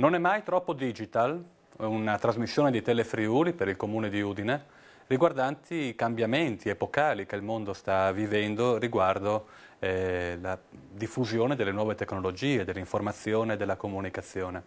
Non è mai troppo digital, una trasmissione di Telefriuli per il comune di Udine, riguardanti i cambiamenti epocali che il mondo sta vivendo riguardo eh, la diffusione delle nuove tecnologie, dell'informazione e della comunicazione.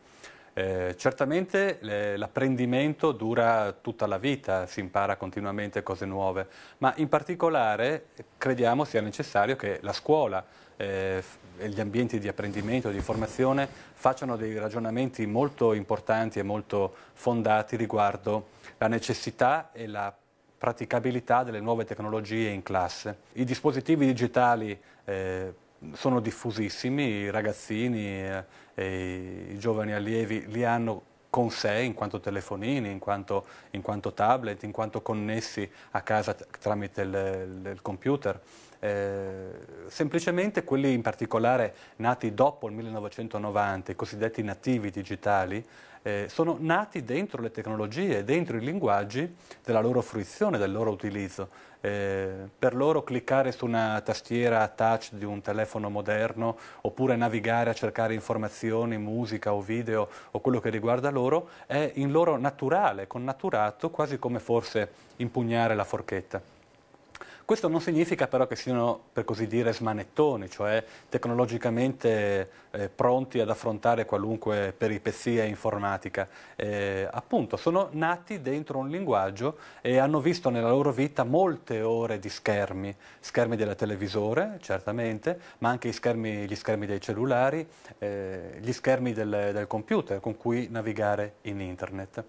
Eh, certamente l'apprendimento dura tutta la vita, si impara continuamente cose nuove, ma in particolare crediamo sia necessario che la scuola eh, gli ambienti di apprendimento, di formazione, facciano dei ragionamenti molto importanti e molto fondati riguardo la necessità e la praticabilità delle nuove tecnologie in classe. I dispositivi digitali eh, sono diffusissimi, i ragazzini eh, e i giovani allievi li hanno con sé in quanto telefonini, in quanto, in quanto tablet, in quanto connessi a casa tramite il, il computer. Eh, semplicemente quelli in particolare nati dopo il 1990, i cosiddetti nativi digitali, eh, sono nati dentro le tecnologie, dentro i linguaggi della loro fruizione, del loro utilizzo. Eh, per loro cliccare su una tastiera touch di un telefono moderno oppure navigare a cercare informazioni, musica o video o quello che riguarda loro è in loro naturale, connaturato, quasi come forse impugnare la forchetta. Questo non significa però che siano, per così dire, smanettoni, cioè tecnologicamente eh, pronti ad affrontare qualunque peripezia informatica. Eh, appunto, sono nati dentro un linguaggio e hanno visto nella loro vita molte ore di schermi, schermi della televisore, certamente, ma anche schermi, gli schermi dei cellulari, eh, gli schermi del, del computer con cui navigare in internet.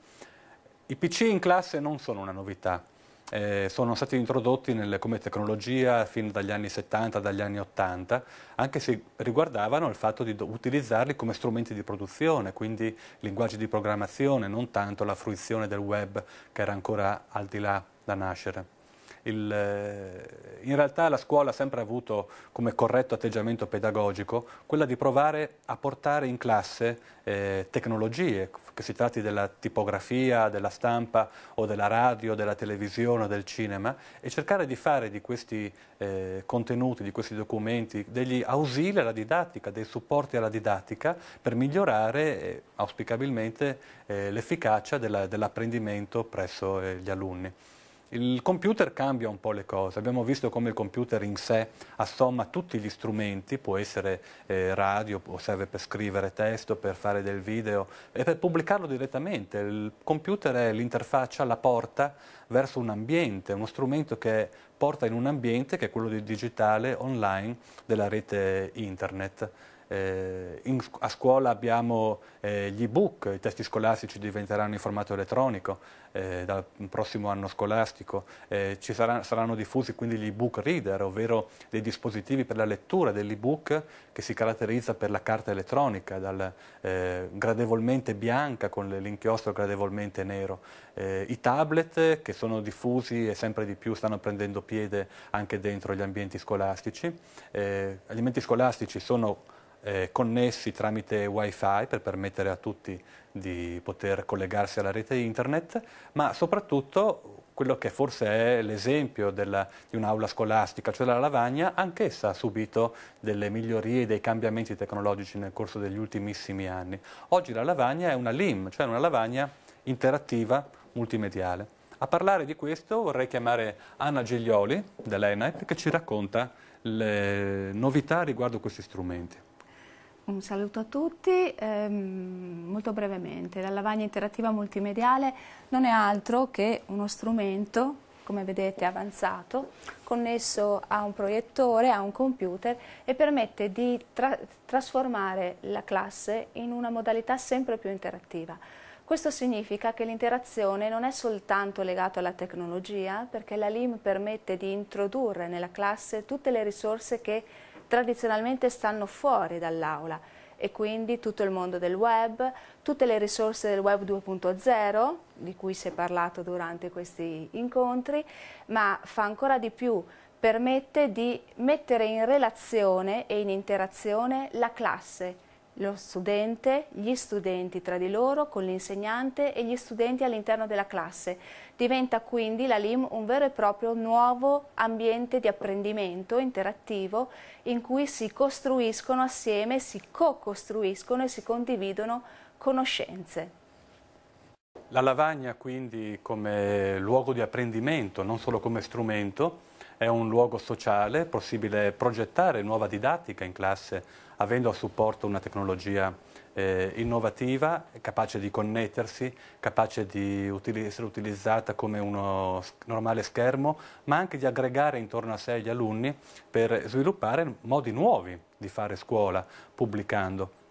I PC in classe non sono una novità, eh, sono stati introdotti nel, come tecnologia fin dagli anni 70, dagli anni 80, anche se riguardavano il fatto di utilizzarli come strumenti di produzione, quindi linguaggi di programmazione, non tanto la fruizione del web che era ancora al di là da nascere il, eh, in realtà la scuola ha sempre avuto come corretto atteggiamento pedagogico quella di provare a portare in classe eh, tecnologie, che si tratti della tipografia, della stampa o della radio, della televisione o del cinema, e cercare di fare di questi eh, contenuti, di questi documenti, degli ausili alla didattica, dei supporti alla didattica per migliorare eh, auspicabilmente eh, l'efficacia dell'apprendimento dell presso eh, gli alunni. Il computer cambia un po' le cose, abbiamo visto come il computer in sé assomma tutti gli strumenti, può essere eh, radio, può serve per scrivere testo, per fare del video e per pubblicarlo direttamente. Il computer è l'interfaccia, la porta verso un ambiente, uno strumento che porta in un ambiente che è quello del digitale online della rete internet eh, in, a scuola abbiamo eh, gli ebook, i testi scolastici diventeranno in formato elettronico eh, dal prossimo anno scolastico, eh, ci saranno, saranno diffusi quindi gli ebook reader, ovvero dei dispositivi per la lettura dell'ebook che si caratterizza per la carta elettronica, dal, eh, gradevolmente bianca con l'inchiostro gradevolmente nero. Eh, I tablet che sono diffusi e sempre di più stanno prendendo piede anche dentro gli ambienti scolastici. gli ambienti scolastici sono eh, connessi tramite wifi per permettere a tutti di poter collegarsi alla rete internet, ma soprattutto quello che forse è l'esempio di un'aula scolastica, cioè la lavagna, anch'essa ha subito delle migliorie e dei cambiamenti tecnologici nel corso degli ultimissimi anni. Oggi la lavagna è una LIM, cioè una lavagna interattiva multimediale. A parlare di questo vorrei chiamare Anna Giglioli dell'ENAIP che ci racconta le novità riguardo questi strumenti. Un saluto a tutti, eh, molto brevemente, la lavagna interattiva multimediale non è altro che uno strumento, come vedete avanzato, connesso a un proiettore, a un computer e permette di tra trasformare la classe in una modalità sempre più interattiva. Questo significa che l'interazione non è soltanto legata alla tecnologia, perché la LIM permette di introdurre nella classe tutte le risorse che tradizionalmente stanno fuori dall'aula e quindi tutto il mondo del web, tutte le risorse del web 2.0 di cui si è parlato durante questi incontri, ma fa ancora di più permette di mettere in relazione e in interazione la classe, lo studente, gli studenti tra di loro, con l'insegnante e gli studenti all'interno della classe. Diventa quindi la LIM un vero e proprio nuovo ambiente di apprendimento interattivo in cui si costruiscono assieme, si co-costruiscono e si condividono conoscenze. La lavagna quindi come luogo di apprendimento, non solo come strumento, è un luogo sociale, è possibile progettare nuova didattica in classe avendo a supporto una tecnologia eh, innovativa, capace di connettersi, capace di utili essere utilizzata come uno normale schermo, ma anche di aggregare intorno a sé gli alunni per sviluppare modi nuovi di fare scuola, pubblicando.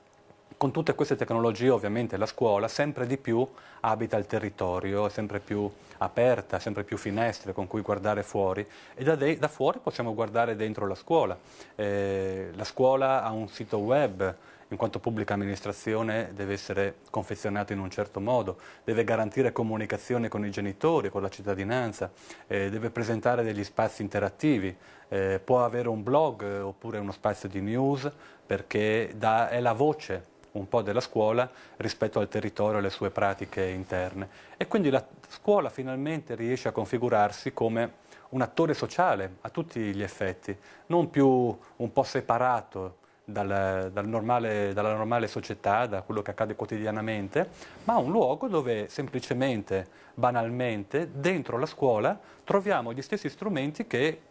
Con tutte queste tecnologie ovviamente la scuola sempre di più abita il territorio, è sempre più aperta, sempre più finestre con cui guardare fuori e da, da fuori possiamo guardare dentro la scuola. Eh, la scuola ha un sito web in quanto pubblica amministrazione deve essere confezionato in un certo modo, deve garantire comunicazione con i genitori, con la cittadinanza, eh, deve presentare degli spazi interattivi, eh, può avere un blog eh, oppure uno spazio di news perché dà, è la voce un po' della scuola rispetto al territorio e alle sue pratiche interne. E quindi la scuola finalmente riesce a configurarsi come un attore sociale a tutti gli effetti, non più un po' separato dal, dal normale, dalla normale società, da quello che accade quotidianamente, ma un luogo dove semplicemente, banalmente, dentro la scuola troviamo gli stessi strumenti che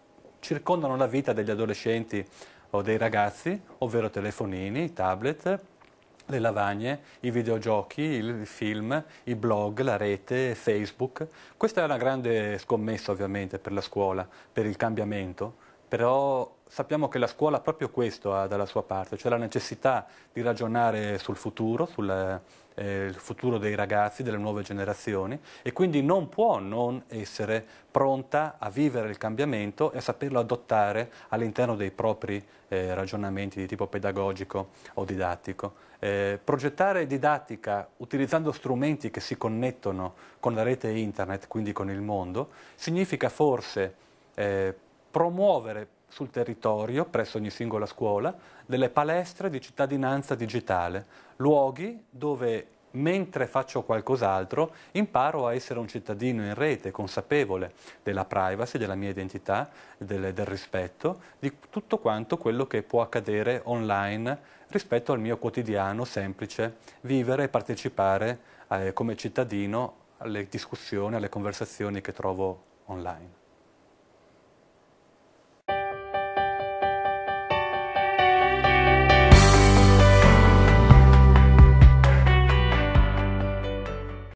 circondano la vita degli adolescenti o dei ragazzi, ovvero telefonini, tablet, le lavagne, i videogiochi, il film, i blog, la rete, Facebook. Questa è una grande scommessa ovviamente per la scuola, per il cambiamento, però sappiamo che la scuola proprio questo ha dalla sua parte, cioè la necessità di ragionare sul futuro, sul eh, futuro dei ragazzi, delle nuove generazioni e quindi non può non essere pronta a vivere il cambiamento e a saperlo adottare all'interno dei propri eh, ragionamenti di tipo pedagogico o didattico. Eh, progettare didattica utilizzando strumenti che si connettono con la rete internet, quindi con il mondo, significa forse eh, promuovere sul territorio, presso ogni singola scuola, delle palestre di cittadinanza digitale, luoghi dove mentre faccio qualcos'altro imparo a essere un cittadino in rete, consapevole della privacy, della mia identità, del, del rispetto, di tutto quanto quello che può accadere online rispetto al mio quotidiano semplice, vivere e partecipare eh, come cittadino alle discussioni, alle conversazioni che trovo online.